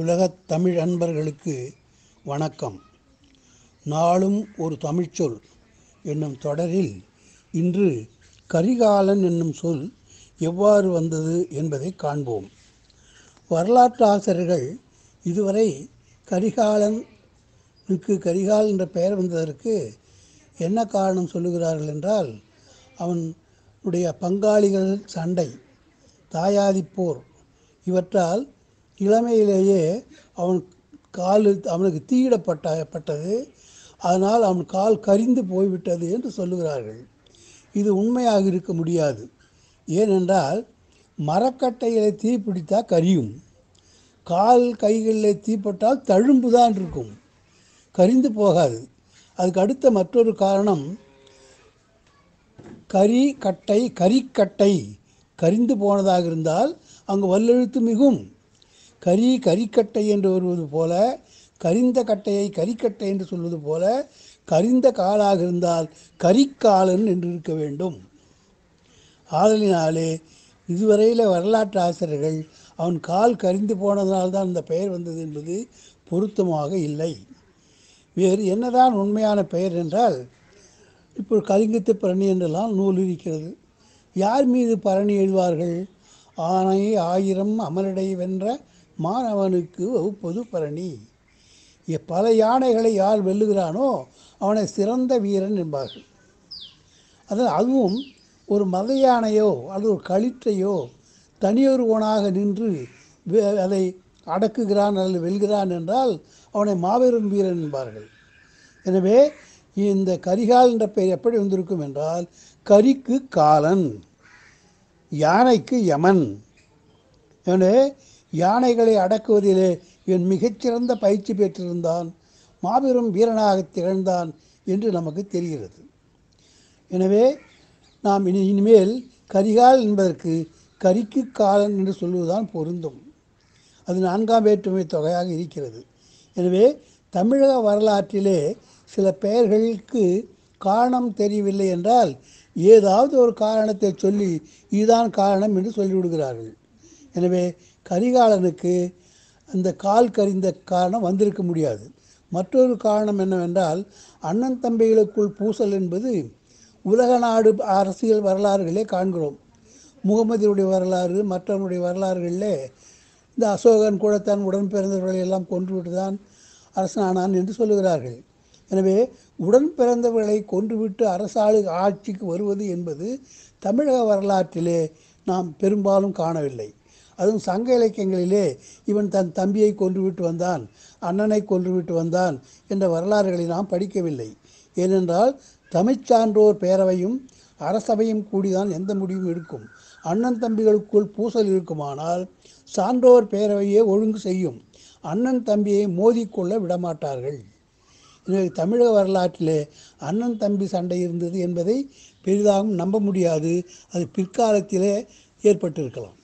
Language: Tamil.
உலகத் தமிழ் அன்பர்களுக்கு வணக்கம் நாளும் ஒரு தமிழ்ச்சொல் என்னும் தொடரில் இன்று கரிகாலன் என்னும் சொல் எவ்வாறு வந்தது என்பதை காண்போம் வரலாற்று ஆசிரியர்கள் இதுவரை கரிகாலனுக்கு கரிகால் என்ற பெயர் வந்ததற்கு என்ன காரணம் சொல்லுகிறார்கள் என்றால் அவனுடைய பங்காளிகள் சண்டை தாயாதிப்போர் இவற்றால் இளமையிலேயே அவன் கால் அவனுக்கு தீயிடப்பட்டப்பட்டது அதனால் அவன் கால் கரிந்து போய்விட்டது என்று சொல்லுகிறார்கள் இது உண்மையாக இருக்க முடியாது ஏனென்றால் மரக்கட்டைகளை தீப்பிடித்தால் கரியும் கால் கைகளில் தீப்பட்டால் தழும்பு தான் இருக்கும் கரிந்து போகாது அதுக்கு அடுத்த மற்றொரு காரணம் கறி கட்டை கறிக்கட்டை கரிந்து போனதாக இருந்தால் அங்கு வல்லெழுத்து மிகும் கரி கரிக்கட்டை என்று வருவது போல கரிந்த கட்டையை கரிக்கட்டை என்று சொல்வது போல கரிந்த காலாக இருந்தால் கறிக்காலன் என்று இருக்க வேண்டும் ஆதலினாலே இதுவரையில் வரலாற்று ஆசிரியர்கள் அவன் கால் கரிந்து போனதனால்தான் இந்த பெயர் வந்தது என்பது பொருத்தமாக இல்லை வேறு என்னதான் உண்மையான பெயர் என்றால் இப்போ கலிங்கத்து பரணி என்றெல்லாம் நூல் இருக்கிறது யார் மீது பரணி எழுவார்கள் ஆனை ஆயிரம் அமரடை வென்ற மாணவனுக்கு வகுப்பது பரணி பல யானைகளை யார் வெல்லுகிறானோ அவனை சிறந்த வீரன் என்பார்கள் அதில் அதுவும் ஒரு மத யானையோ அல்லது ஒரு களிற்றையோ தனியொருவனாக நின்று அதை அடக்குகிறான் அல்லது வெல்கிறான் என்றால் அவனை மாபெரும் வீரன் என்பார்கள் எனவே இந்த கரிகால் என்ற பெயர் எப்படி வந்திருக்கும் என்றால் கரிக்கு காலன் யானைக்கு யமன் எனவே யானைகளை அடக்குவதிலே இவன் மிகச்சிறந்த பயிற்சி பெற்றிருந்தான் மாபெரும் வீரனாக திகழ்ந்தான் என்று நமக்கு தெரிகிறது எனவே நாம் இனி இனிமேல் கரிகால் என்பதற்கு கரிக்கு காலன் என்று சொல்வதுதான் பொருந்தும் அது நான்காம் வேற்றுமை தொகையாக இருக்கிறது எனவே தமிழக வரலாற்றிலே சில பெயர்களுக்கு காரணம் தெரியவில்லை என்றால் ஏதாவது ஒரு காரணத்தை சொல்லி இதுதான் காரணம் என்று சொல்லிவிடுகிறார்கள் எனவே கரிகாலனுக்கு அந்த கால் கரிந்த காரணம் வந்திருக்க முடியாது மற்றொரு காரணம் என்னவென்றால் அண்ணன் தம்பிகளுக்குள் பூசல் என்பது உலக நாடு அரசியல் வரலாறுகளே காண்கிறோம் முகமதியுடைய வரலாறு மற்றவனுடைய வரலாறுகளிலே இந்த அசோகன் கூடத்தான் உடன்பிறந்தவர்களை உடன் பிறந்தவர்களை எல்லாம் கொன்றுவிட்டு தான் அரசனானான் என்று சொல்லுகிறார்கள் எனவே உடன் பிறந்தவர்களை கொன்றுவிட்டு அரசாளு ஆட்சிக்கு வருவது என்பது தமிழக வரலாற்றிலே நாம் பெரும்பாலும் காணவில்லை அதுவும் சங்க இலக்கியங்களிலே இவன் தன் தம்பியை கொன்றுவிட்டு வந்தான் அண்ணனை கொன்றுவிட்டு வந்தான் என்ற வரலாறுகளை நாம் படிக்கவில்லை ஏனென்றால் தமிழ்ச்சான்றோர் பேரவையும் அரசவையும் கூடிதான் எந்த முடிவும் எடுக்கும் அண்ணன் தம்பிகளுக்குள் பூசல் இருக்குமானால் சான்றோர் பேரவையே ஒழுங்கு செய்யும் அண்ணன் தம்பியை மோதிக்கொள்ள விடமாட்டார்கள் எனவே தமிழக வரலாற்றிலே அண்ணன் தம்பி சண்டை இருந்தது என்பதை பெரிதாகவும் நம்ப முடியாது அது பிற்காலத்திலே ஏற்பட்டிருக்கலாம்